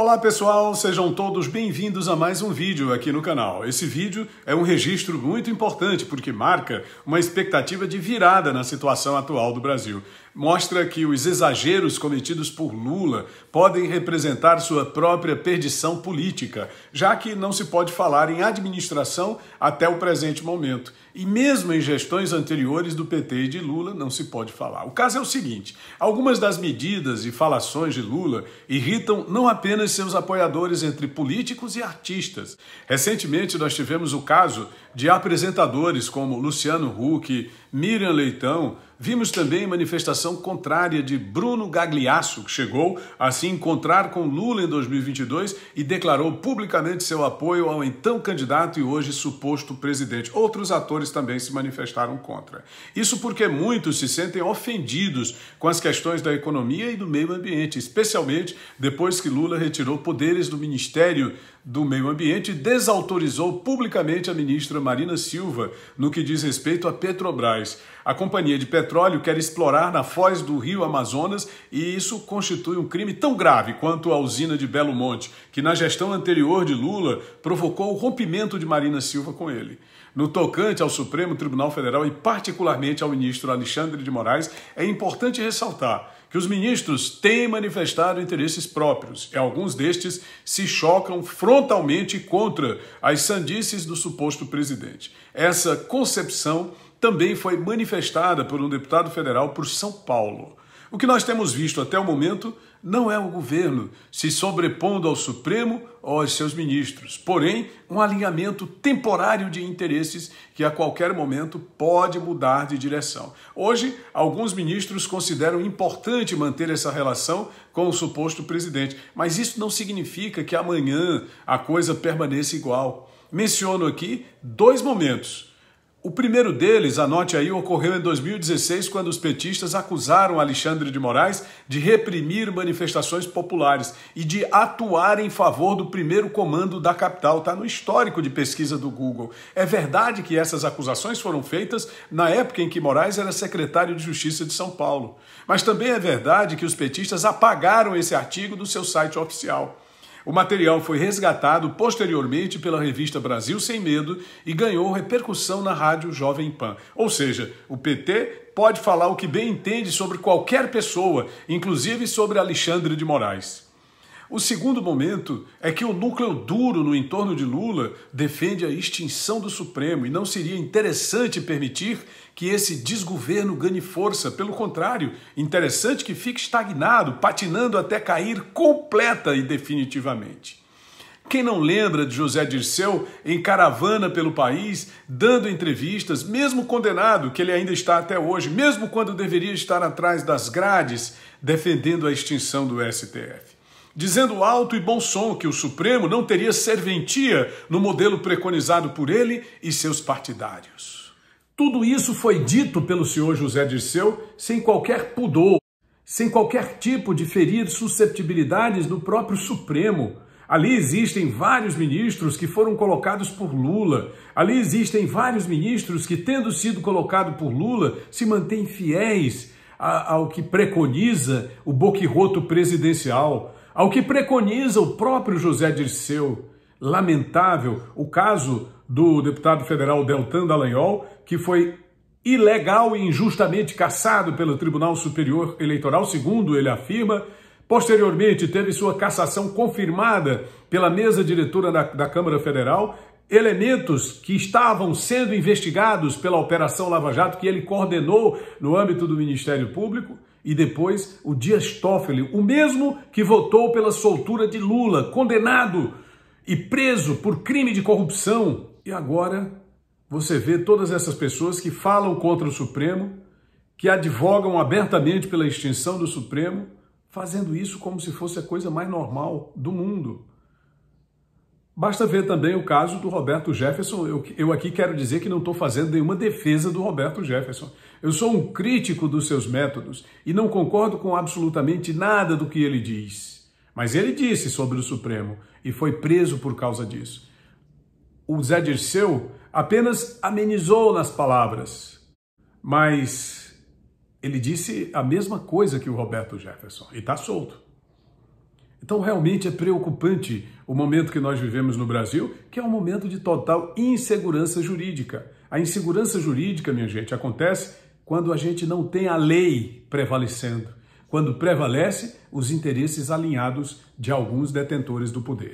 Olá pessoal, sejam todos bem-vindos a mais um vídeo aqui no canal. Esse vídeo é um registro muito importante porque marca uma expectativa de virada na situação atual do Brasil mostra que os exageros cometidos por Lula podem representar sua própria perdição política, já que não se pode falar em administração até o presente momento. E mesmo em gestões anteriores do PT e de Lula não se pode falar. O caso é o seguinte: algumas das medidas e falações de Lula irritam não apenas seus apoiadores entre políticos e artistas. Recentemente nós tivemos o caso de apresentadores como Luciano Huck, Miriam Leitão, Vimos também manifestação contrária de Bruno Gagliasso, que chegou a se encontrar com Lula em 2022 e declarou publicamente seu apoio ao então candidato e hoje suposto presidente. Outros atores também se manifestaram contra. Isso porque muitos se sentem ofendidos com as questões da economia e do meio ambiente, especialmente depois que Lula retirou poderes do Ministério do Meio Ambiente e desautorizou publicamente a ministra Marina Silva no que diz respeito à Petrobras. A companhia de petróleo quer explorar na foz do rio Amazonas e isso constitui um crime tão grave quanto a usina de Belo Monte, que na gestão anterior de Lula provocou o rompimento de Marina Silva com ele. No tocante ao Supremo Tribunal Federal e, particularmente, ao ministro Alexandre de Moraes, é importante ressaltar que os ministros têm manifestado interesses próprios e alguns destes se chocam frontalmente contra as sandices do suposto presidente. Essa concepção também foi manifestada por um deputado federal por São Paulo. O que nós temos visto até o momento não é o governo se sobrepondo ao Supremo ou aos seus ministros, porém, um alinhamento temporário de interesses que a qualquer momento pode mudar de direção. Hoje, alguns ministros consideram importante manter essa relação com o suposto presidente, mas isso não significa que amanhã a coisa permaneça igual. Menciono aqui dois momentos o primeiro deles, anote aí, ocorreu em 2016, quando os petistas acusaram Alexandre de Moraes de reprimir manifestações populares e de atuar em favor do primeiro comando da capital. Está no histórico de pesquisa do Google. É verdade que essas acusações foram feitas na época em que Moraes era secretário de Justiça de São Paulo. Mas também é verdade que os petistas apagaram esse artigo do seu site oficial. O material foi resgatado posteriormente pela revista Brasil Sem Medo e ganhou repercussão na rádio Jovem Pan. Ou seja, o PT pode falar o que bem entende sobre qualquer pessoa, inclusive sobre Alexandre de Moraes. O segundo momento é que o núcleo duro no entorno de Lula defende a extinção do Supremo e não seria interessante permitir que esse desgoverno ganhe força. Pelo contrário, interessante que fique estagnado, patinando até cair completa e definitivamente. Quem não lembra de José Dirceu em caravana pelo país, dando entrevistas, mesmo condenado, que ele ainda está até hoje, mesmo quando deveria estar atrás das grades, defendendo a extinção do STF? dizendo alto e bom som que o Supremo não teria serventia no modelo preconizado por ele e seus partidários. Tudo isso foi dito pelo senhor José Dirceu sem qualquer pudor, sem qualquer tipo de ferir susceptibilidades do próprio Supremo. Ali existem vários ministros que foram colocados por Lula. Ali existem vários ministros que, tendo sido colocado por Lula, se mantêm fiéis ao que preconiza o boquiroto presidencial ao que preconiza o próprio José Dirceu. Lamentável o caso do deputado federal Deltan Dallagnol, que foi ilegal e injustamente cassado pelo Tribunal Superior Eleitoral, segundo ele afirma. Posteriormente, teve sua cassação confirmada pela mesa diretora da, da Câmara Federal. Elementos que estavam sendo investigados pela Operação Lava Jato, que ele coordenou no âmbito do Ministério Público, e depois o Dias Toffoli, o mesmo que votou pela soltura de Lula, condenado e preso por crime de corrupção. E agora você vê todas essas pessoas que falam contra o Supremo, que advogam abertamente pela extinção do Supremo, fazendo isso como se fosse a coisa mais normal do mundo. Basta ver também o caso do Roberto Jefferson. Eu, eu aqui quero dizer que não estou fazendo nenhuma defesa do Roberto Jefferson. Eu sou um crítico dos seus métodos e não concordo com absolutamente nada do que ele diz. Mas ele disse sobre o Supremo e foi preso por causa disso. O Zé Dirceu apenas amenizou nas palavras, mas ele disse a mesma coisa que o Roberto Jefferson e está solto. Então, realmente é preocupante o momento que nós vivemos no Brasil, que é um momento de total insegurança jurídica. A insegurança jurídica, minha gente, acontece quando a gente não tem a lei prevalecendo, quando prevalece os interesses alinhados de alguns detentores do poder.